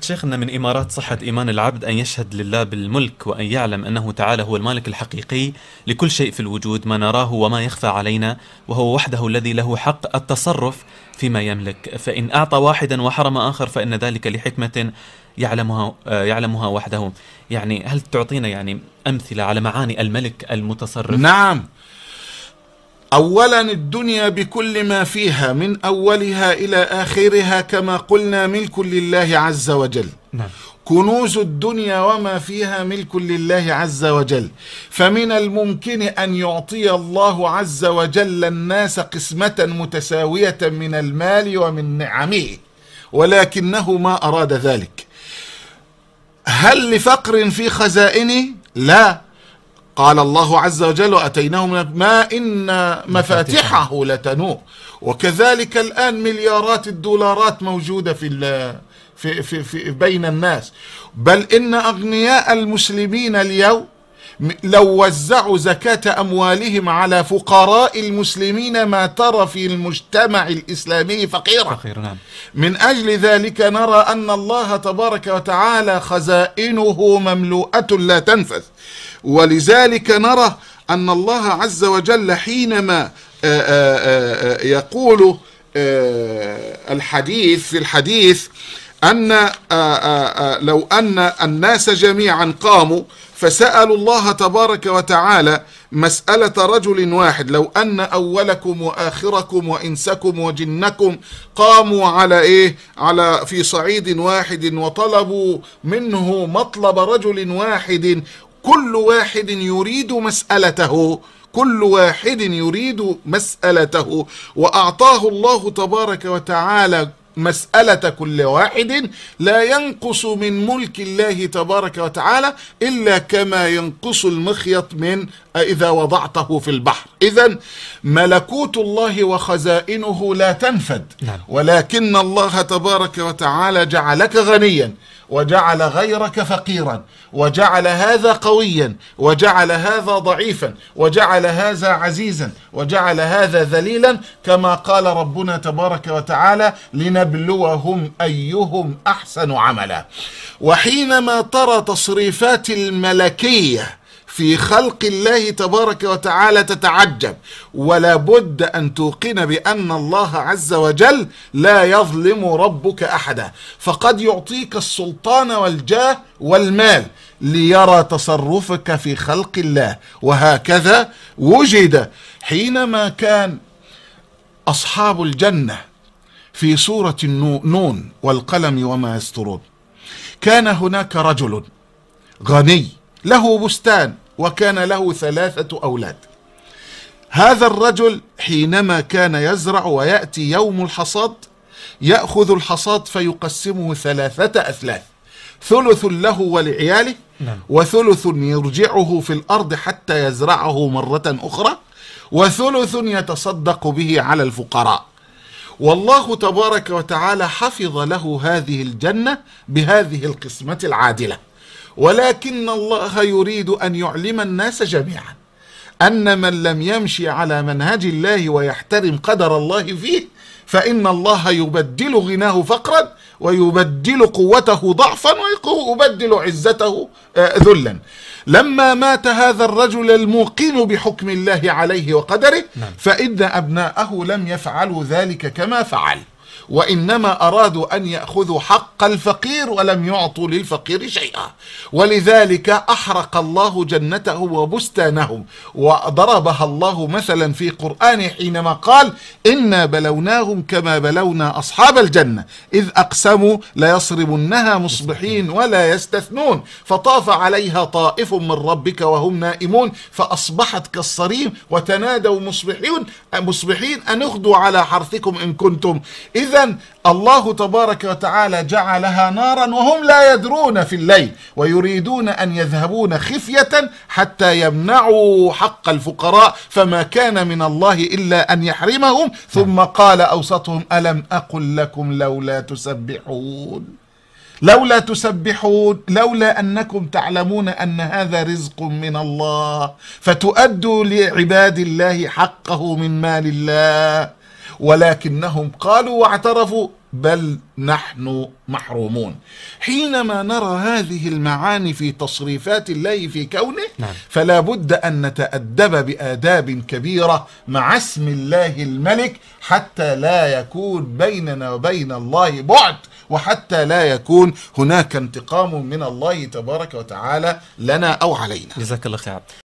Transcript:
شيخنا من إمارات صحة إيمان العبد أن يشهد لله بالملك وأن يعلم أنه تعالى هو المالك الحقيقي لكل شيء في الوجود ما نراه وما يخفى علينا وهو وحده الذي له حق التصرف فيما يملك فإن أعطى واحدا وحرم آخر فإن ذلك لحكمة يعلمها يعلمها وحده يعني هل تعطينا يعني أمثلة على معاني الملك المتصرف؟ نعم اولا الدنيا بكل ما فيها من اولها الى اخرها كما قلنا ملك لله عز وجل نعم. كنوز الدنيا وما فيها ملك لله عز وجل فمن الممكن ان يعطي الله عز وجل الناس قسمه متساويه من المال ومن نعمه ولكنه ما اراد ذلك هل لفقر في خزائنه لا قال الله عز وجل من ما إن مفاتحه لتنوء وكذلك الآن مليارات الدولارات موجودة في في, في, في بين الناس بل إن أغنياء المسلمين اليوم لو وزعوا زكاة أموالهم على فقراء المسلمين ما ترى في المجتمع الإسلامي فقيرا فقير نعم. من أجل ذلك نرى أن الله تبارك وتعالى خزائنه مملوءة لا تنفذ ولذلك نرى أن الله عز وجل حينما آه، آه، آه، يقول الحديث في الحديث أن آه، آه، آه، لو أن الناس جميعا قاموا فسألوا الله تبارك وتعالى مسألة رجل واحد لو أن أولكم وآخركم وإنسكم وجنكم قاموا على إيه على في صعيد واحد وطلبوا منه مطلب رجل واحد كل واحد يريد مسألته كل واحد يريد مسألته وأعطاه الله تبارك وتعالى مسألة كل واحد لا ينقص من ملك الله تبارك وتعالى إلا كما ينقص المخيط من إذا وضعته في البحر إذا ملكوت الله وخزائنه لا تنفد نعم. ولكن الله تبارك وتعالى جعلك غنيا وجعل غيرك فقيرا وجعل هذا قويا وجعل هذا ضعيفا وجعل هذا عزيزا وجعل هذا ذليلا كما قال ربنا تبارك وتعالى لنبلوهم ايهم احسن عملا وحينما ترى تصريفات الملكيه في خلق الله تبارك وتعالى تتعجب ولا بد أن توقن بأن الله عز وجل لا يظلم ربك أحدا فقد يعطيك السلطان والجاه والمال ليرى تصرفك في خلق الله وهكذا وجد حينما كان أصحاب الجنة في سورة النون والقلم وما يسترون كان هناك رجل غني له بستان وكان له ثلاثة أولاد هذا الرجل حينما كان يزرع ويأتي يوم الحصاد يأخذ الحصاد فيقسمه ثلاثة أثلاث ثلث له ولعياله نعم. وثلث يرجعه في الأرض حتى يزرعه مرة أخرى وثلث يتصدق به على الفقراء والله تبارك وتعالى حفظ له هذه الجنة بهذه القسمة العادلة ولكن الله يريد أن يعلم الناس جميعا أن من لم يمشي على منهج الله ويحترم قدر الله فيه فإن الله يبدل غناه فقرا ويبدل قوته ضعفا ويبدل عزته آه، ذلا لما مات هذا الرجل الموقن بحكم الله عليه وقدره نعم. فإن أبناءه لم يفعلوا ذلك كما فعل وإنما أرادوا أن يأخذوا حق الفقير ولم يعطوا للفقير شيئا ولذلك أحرق الله جنته وبستانه وضربها الله مثلا في قرآن حينما قال إنا بلوناهم كما بلونا أصحاب الجنة إذ أقسموا ليصرمنها مصبحين ولا يستثنون فطاف عليها طائف من ربك وهم نائمون فأصبحت كالصريم وتنادوا مصبحين مصبحين أن اغدوا على حرثكم إن كنتم إذا إذا الله تبارك وتعالى جعلها نارا وهم لا يدرون في الليل ويريدون أن يذهبون خفية حتى يمنعوا حق الفقراء فما كان من الله إلا أن يحرمهم ثم قال أوسطهم ألم أقل لكم لولا تسبحون لولا تسبحون لولا انكم تعلمون ان هذا رزق من الله فتؤدوا لعباد الله حقه من مال الله ولكنهم قالوا واعترفوا بل نحن محرومون حينما نرى هذه المعاني في تصريفات الله في كونه نعم. فلا بد أن نتأدب بآداب كبيرة مع اسم الله الملك حتى لا يكون بيننا وبين الله بعد وحتى لا يكون هناك انتقام من الله تبارك وتعالى لنا أو علينا جزاك الله خير